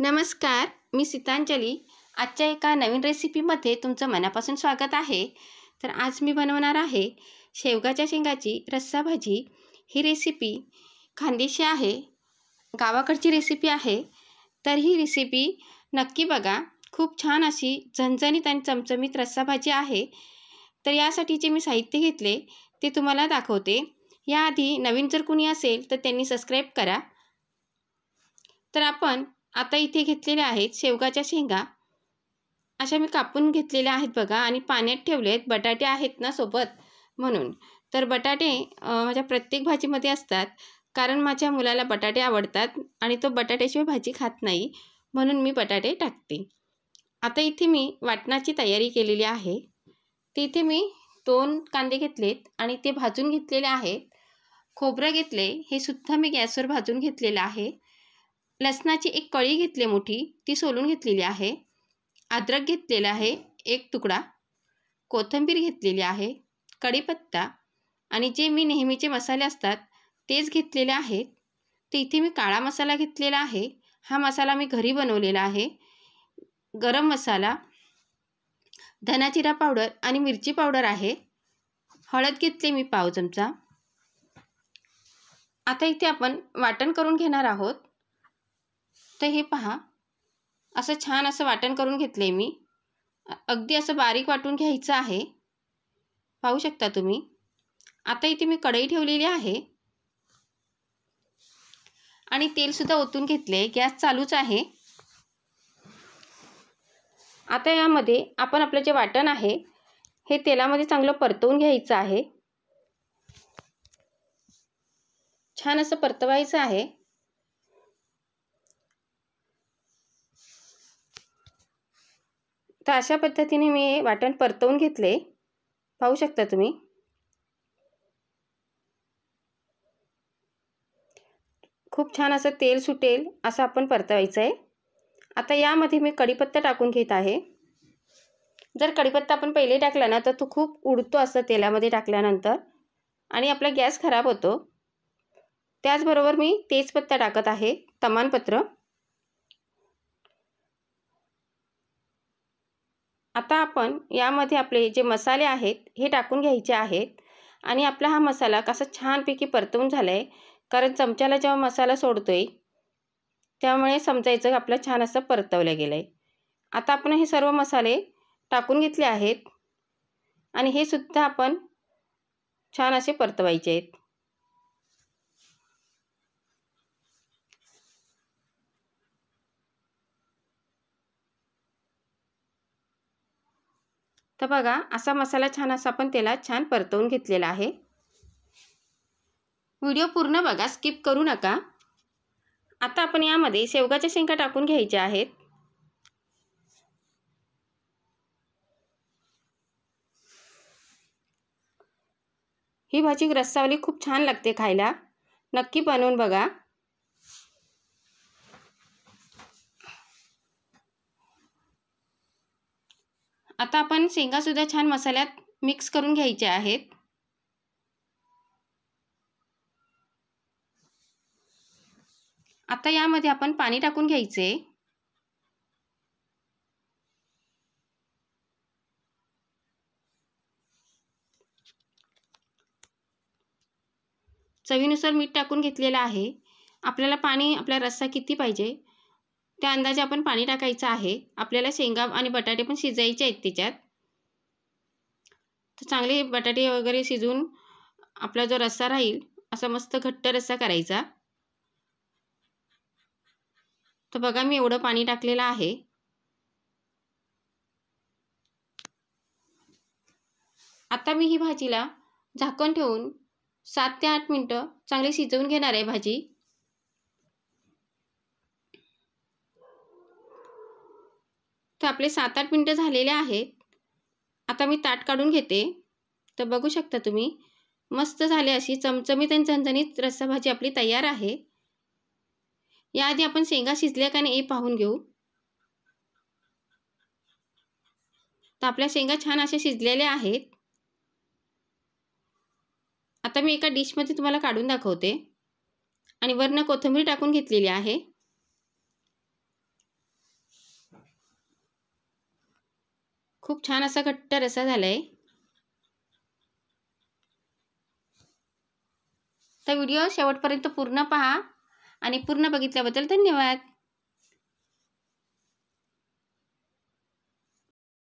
नमस्कार मी सीतांजली आजच्या एका नवीन रेसिपीमध्ये तुमचं मनापासून स्वागत आहे तर आज मी बनवणार आहे शेवगाच्या शेंगाची रस्सा भाजी ही रेसिपी खानदेशी आहे गावाकडची रेसिपी आहे तर ही रेसिपी नक्की बघा खूप छान अशी झणझणीत आणि चमचमीत रस्सा भाजी आहे तर यासाठी जे मी साहित्य घेतले ते तुम्हाला दाखवते याआधी नवीन जर कुणी असेल तर त्यांनी सबस्क्राईब करा तर आपण आता इथे घेतलेल्या आहेत शेवगाच्या शेंगा अशा मी कापून घेतलेल्या आहेत बघा आणि पाण्यात ठेवले आहेत बटाटे आहेत ना सोबत म्हणून तर बटाटे माझ्या प्रत्येक भाजीमध्ये असतात कारण माझ्या मुलाला बटाटे आवडतात आणि तो बटाट्याशिवाय भाजी खात नाही म्हणून मी बटाटे टाकते आता इथे मी वाटणाची तयारी केलेली आहे ते इथे मी दोन कांदे घेतलेत आणि ते भाजून घेतलेले आहेत खोबरं घेतले हे सुद्धा मी गॅसवर भाजून घेतलेलं आहे लसणाची एक कळी घेतली मोठी ती सोलून घेतलेली आहे अद्रक घेतलेला आहे एक तुकडा कोथिंबीर घेतलेली आहे कढीपत्ता आणि जे मी नेहमीचे मसाले असतात तेच घेतलेले आहेत तर इथे मी काळा मसाला घेतलेला आहे हा मसाला मी घरी बनवलेला आहे गरम मसाला धनाजिरा पावडर आणि मिरची पावडर आहे हळद घेतली मी पाव चमचा आता इथे आपण वाटण करून घेणार आहोत तर हे पहा असं छान असं वाटण करून आहे मी अगदी असं बारीक वाटून घ्यायचं आहे पाहू शकता तुम्ही आता इथे मी कढई ठेवलेली आहे आणि तेलसुद्धा ओतून घेतले गॅस चालूच आहे आता यामध्ये आपण आपलं जे वाटण आहे हे तेलामध्ये चांगलं परतवून घ्यायचं आहे छान असं परतवायचं आहे तर अशा पद्धतीने मी हे वाटण परतवून घेतले पाहू शकता तुम्ही खूप छान असं तेल सुटेल असं आपण परतवायचं आहे आता यामध्ये मी कढीपत्ता टाकून घेत आहे जर कढीपत्ता आपण पहिले टाकला ना तर तो खूप उडतो असं तेलामध्ये टाकल्यानंतर आणि आपला गॅस खराब होतो त्याचबरोबर मी तेजपत्ता टाकत आहे तमानपत्र आता आपण यामध्ये आपले जे मसाले आहेत हे टाकून घ्यायचे आहेत आणि आपला हा मसाला कसा छानपैकी परतवून झाला आहे कारण चमच्याला जेव्हा मसाला सोडतो आहे त्यामुळे समजायचं आपलं छान असं परतवलं गेलं आहे आता आपण हे सर्व मसाले टाकून घेतले आहेत आणि हे सुद्धा आपण छान असे परतवायचे आहेत तर बघा असा मसाला छान असा आपण त्याला छान परतवून घेतलेला आहे व्हिडिओ पूर्ण बघा स्किप करू नका आता आपण यामध्ये शेवगाच्या शेंगा टाकून घ्यायच्या आहेत ही भाजी रस्सावली खूप छान लागते खायला नक्की बनवून बघा आता आपण शेंगा सुद्धा छान मसाल्यात मिक्स करून घ्यायच्या आहेत आता यामध्ये आपण पाणी टाकून घ्यायचे चवीनुसार मीठ टाकून घेतलेलं आहे आपल्याला पाणी आपला रस्सा किती पाहिजे त्या अंदाजे आपण पाणी टाकायचं आहे आपल्याला शेंगा आणि बटाटे पण शिजायचे आहेत त्याच्यात तर चांगले बटाटे वगैरे शिजून आपला जो रस्सा राहील असा मस्त घट्ट रस्सा करायचा तर बघा मी एवढं पाणी टाकलेलं आहे आता मी ही भाजीला झाकण ठेवून सात ते आठ मिनटं चांगली शिजवून घेणार आहे भाजी तर आपले सात आठ मिनटं झालेले आहेत आता मी ताट काढून घेते तर बघू शकता तुम्ही मस्त झाले अशी चमचमीत आणि चणचणीत रस्साभाजी आपली तयार आहे याआधी आपण शेंगा शिजल्या का नाही हे पाहून घेऊ तर आपल्या शेंगा छान अशा शिजलेल्या आहेत आता मी एका डिशमध्ये तुम्हाला काढून दाखवते आणि वरनं कोथिंबीर टाकून घेतलेली आहे खूप छान असा घट्ट रसा झाला आहे तर व्हिडिओ शेवटपर्यंत पूर्ण पहा आणि पूर्ण बघितल्याबद्दल धन्यवाद